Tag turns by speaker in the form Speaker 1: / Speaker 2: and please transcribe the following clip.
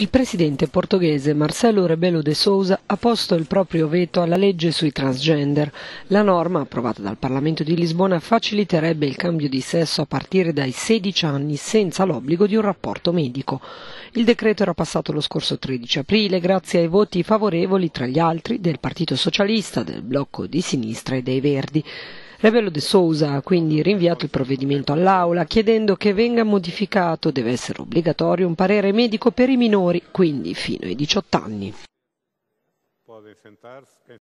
Speaker 1: Il presidente portoghese Marcelo Rebelo de Sousa ha posto il proprio veto alla legge sui transgender. La norma, approvata dal Parlamento di Lisbona, faciliterebbe il cambio di sesso a partire dai 16 anni senza l'obbligo di un rapporto medico. Il decreto era passato lo scorso 13 aprile grazie ai voti favorevoli, tra gli altri, del Partito Socialista, del Blocco di Sinistra e dei Verdi. Rebello De Sousa ha quindi rinviato il provvedimento all'Aula chiedendo che venga modificato, deve essere obbligatorio, un parere medico per i minori, quindi fino ai 18 anni.